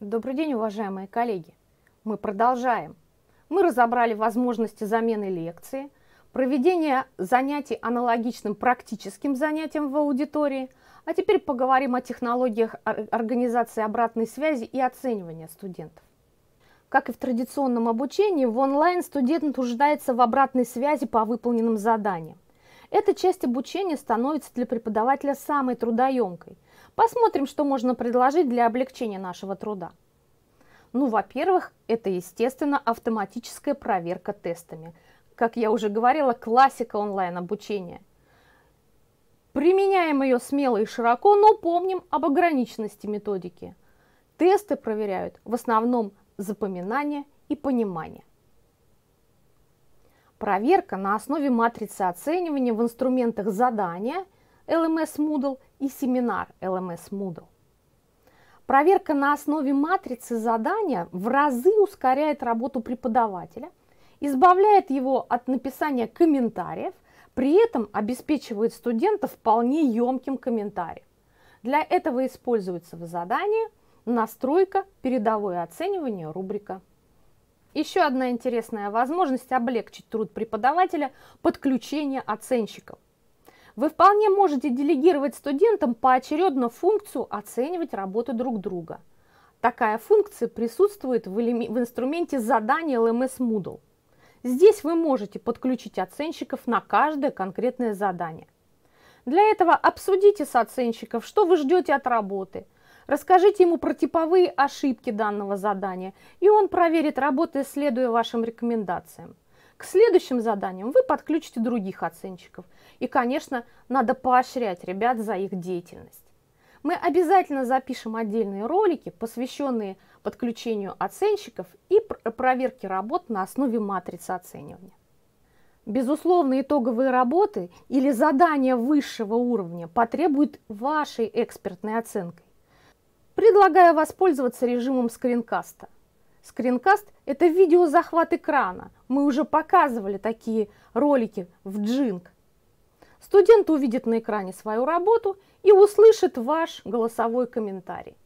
Добрый день, уважаемые коллеги. Мы продолжаем. Мы разобрали возможности замены лекции, проведение занятий аналогичным практическим занятиям в аудитории, а теперь поговорим о технологиях организации обратной связи и оценивания студентов. Как и в традиционном обучении, в онлайн студент нуждается в обратной связи по выполненным заданиям. Эта часть обучения становится для преподавателя самой трудоемкой. Посмотрим, что можно предложить для облегчения нашего труда. Ну, во-первых, это, естественно, автоматическая проверка тестами. Как я уже говорила, классика онлайн-обучения. Применяем ее смело и широко, но помним об ограниченности методики. Тесты проверяют в основном запоминание и понимание. Проверка на основе матрицы оценивания в инструментах задания LMS Moodle и семинар LMS Moodle. Проверка на основе матрицы задания в разы ускоряет работу преподавателя, избавляет его от написания комментариев, при этом обеспечивает студента вполне емким комментарием. Для этого используется в задании настройка передовое оценивание рубрика еще одна интересная возможность облегчить труд преподавателя – подключение оценщиков. Вы вполне можете делегировать студентам поочередно функцию оценивать работу друг друга. Такая функция присутствует в, элем... в инструменте задания LMS Moodle. Здесь вы можете подключить оценщиков на каждое конкретное задание. Для этого обсудите с оценщиков, что вы ждете от работы – Расскажите ему про типовые ошибки данного задания, и он проверит работы, следуя вашим рекомендациям. К следующим заданиям вы подключите других оценщиков. И, конечно, надо поощрять ребят за их деятельность. Мы обязательно запишем отдельные ролики, посвященные подключению оценщиков и проверке работ на основе матрицы оценивания. Безусловно, итоговые работы или задания высшего уровня потребуют вашей экспертной оценки. Предлагаю воспользоваться режимом скринкаста. Скринкаст – это видеозахват экрана. Мы уже показывали такие ролики в Джинг. Студент увидит на экране свою работу и услышит ваш голосовой комментарий.